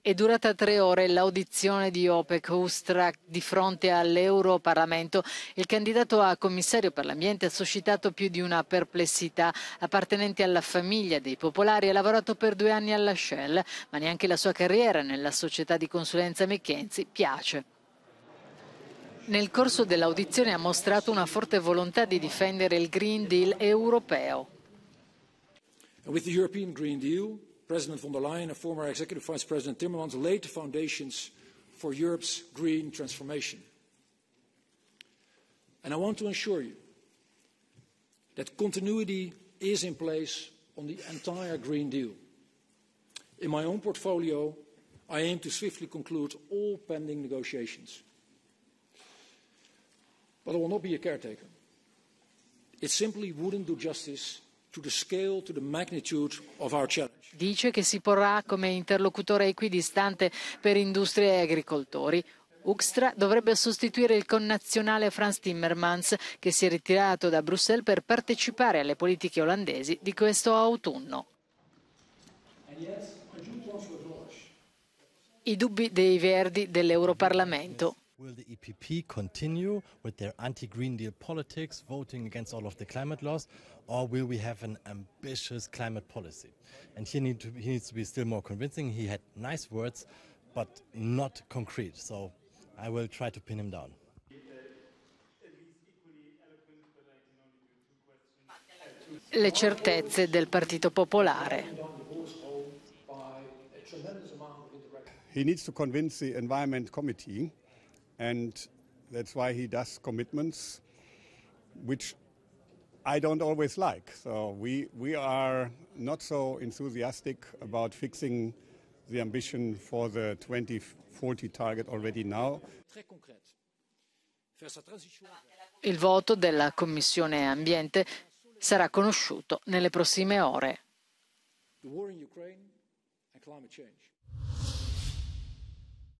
È eh, durata tre ore l'audizione di OPEC Ustrak di fronte all'Europarlamento. Il candidato a commissario per l'ambiente ha suscitato più di una perplessità. Appartenente alla famiglia dei popolari, ha lavorato per due anni alla Shell, ma neanche la sua carriera nella società di consulenza McKenzie piace. Nel corso dell'audizione ha mostrato una forte volontà di difendere il Green Deal europeo. With the European Green Deal, President von der Leyen and former Executive Vice President Timmermans laid the foundations for Europe's green transformation. And I want to assure you that continuity is in place on the entire Green Deal. In my own portfolio, I aim to swiftly conclude all pending negotiations. But I will not be a caretaker. It simply wouldn't do justice Dice che si porrà come interlocutore equidistante per industrie e agricoltori. Uxtra dovrebbe sostituire il connazionale Franz Timmermans, che si è ritirato da Bruxelles per partecipare alle politiche olandesi di questo autunno. I dubbi dei Verdi dell'Europarlamento. Will the EPP continue with their anti Green Deal politics, voting against all of the climate laws, or will we have an ambitious climate policy? And he, need to, he needs to be still more convincing. He had nice words, but not concrete. So I will try to pin him down. Le certezze del Partito Popolare. He needs to convince the Environment Committee and that's why he does commitments which I don't always like. So we, we are not so enthusiastic about fixing the ambition for the 2040 target already now. Il voto della Commissione Ambiente sarà conosciuto nelle prossime ore.